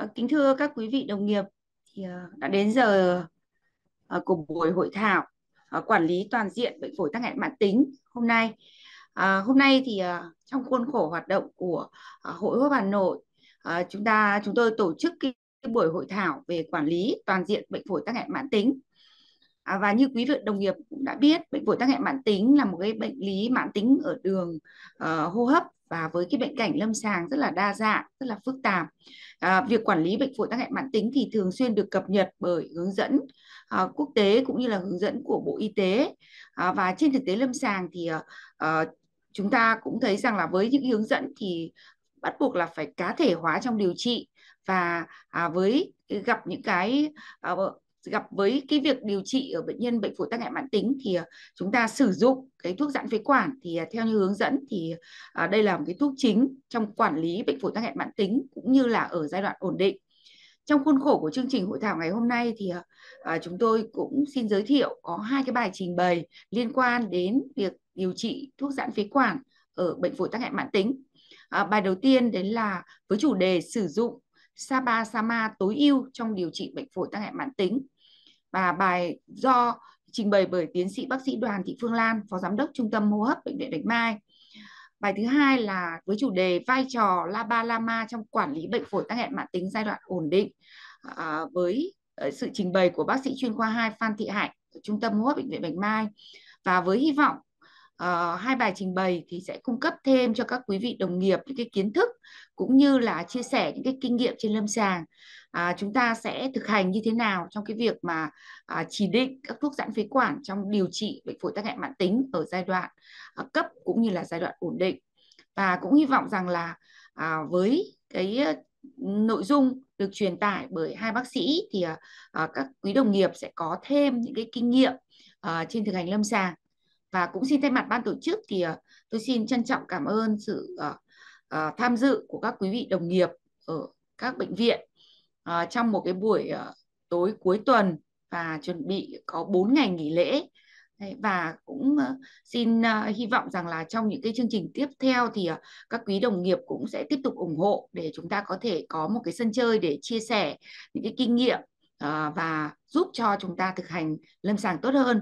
Ờ, kính thưa các quý vị đồng nghiệp, thì ờ, đã đến giờ ờ, của buổi hội thảo quản lý toàn diện bệnh phổi tắc nghẽn mãn tính hôm nay. hôm nay thì trong khuôn khổ hoạt động của Hội hô Hà Nội, chúng ta chúng tôi tổ chức cái buổi hội thảo về quản lý toàn diện bệnh phổi tắc nghẽn mãn tính. À, và như quý vị đồng nghiệp cũng đã biết, bệnh phổi tắc nghẽn mãn tính là một cái bệnh lý mãn tính ở đường uh, hô hấp và với cái bệnh cảnh lâm sàng rất là đa dạng, rất là phức tạp. À, việc quản lý bệnh phổi tắc nghẽn mãn tính thì thường xuyên được cập nhật bởi hướng dẫn à, quốc tế cũng như là hướng dẫn của Bộ Y tế à, và trên thực tế lâm sàng thì à, ờ, chúng ta cũng thấy rằng là với những hướng dẫn thì bắt buộc là phải cá thể hóa trong điều trị và à, với gặp những cái à, gặp với cái việc điều trị ở bệnh nhân bệnh phổi tắc nghẽn mãn tính thì à, chúng ta sử dụng cái thuốc giãn phế quản thì à, theo như hướng dẫn thì à, đây là một cái thuốc chính trong quản lý bệnh phổi tắc nghẽn mãn tính cũng như là ở giai đoạn ổn định. Trong khuôn khổ của chương trình hội thảo ngày hôm nay thì chúng tôi cũng xin giới thiệu có hai cái bài trình bày liên quan đến việc điều trị thuốc giãn phế quản ở bệnh phổi tắc nghẽn mãn tính. bài đầu tiên đến là với chủ đề sử dụng Saba Sama tối ưu trong điều trị bệnh phổi tắc nghẽn mãn tính và bài do trình bày bởi tiến sĩ bác sĩ Đoàn Thị Phương Lan, Phó Giám đốc Trung tâm Hô hấp Bệnh viện Bạch Mai. Bài thứ hai là với chủ đề vai trò Laba Lama trong quản lý bệnh phổi tắc nghẽn mãn tính giai đoạn ổn định à, với ờ, sự trình bày của bác sĩ chuyên khoa 2 Phan Thị Hạnh, Trung tâm Hô hấp Bệnh viện Bạch Mai. Và với hy vọng uh, hai bài trình bày thì sẽ cung cấp thêm cho các quý vị đồng nghiệp những cái kiến thức cũng như là chia sẻ những cái kinh nghiệm trên lâm sàng à, chúng ta sẽ thực hành như thế nào trong cái việc mà à, chỉ định các thuốc giãn phế quản trong điều trị bệnh phổi tắc nghẽn mãn tính ở giai đoạn à, cấp cũng như là giai đoạn ổn định và cũng hy vọng rằng là à, với cái nội dung được truyền tải bởi hai bác sĩ thì à, à, các quý đồng nghiệp sẽ có thêm những cái kinh nghiệm à, trên thực hành lâm sàng và cũng xin thay mặt ban tổ chức thì à, tôi xin trân trọng cảm ơn sự à, à, tham dự của các quý vị đồng nghiệp ở các bệnh viện uh, trong một cái buổi uh, tối cuối tuần và chuẩn bị có 4 ngày nghỉ lễ và cũng ờ, xin hy vọng rằng là trong những cái chương trình tiếp theo thì các quý đồng nghiệp cũng sẽ tiếp tục ủng hộ để chúng ta có thể có một cái sân chơi để chia sẻ những cái kinh nghiệm và giúp cho chúng ta thực hành lâm sàng tốt hơn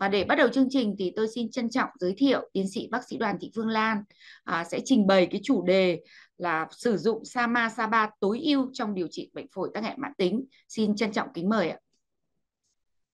và để bắt đầu chương trình thì tôi xin trân trọng giới thiệu tiến sĩ bác sĩ Đoàn Thị Phương Lan à, sẽ trình bày cái chủ đề là sử dụng Sama Saba tối ưu trong điều trị bệnh phổi tắc nghẽn mãn tính. Xin trân trọng kính mời ạ.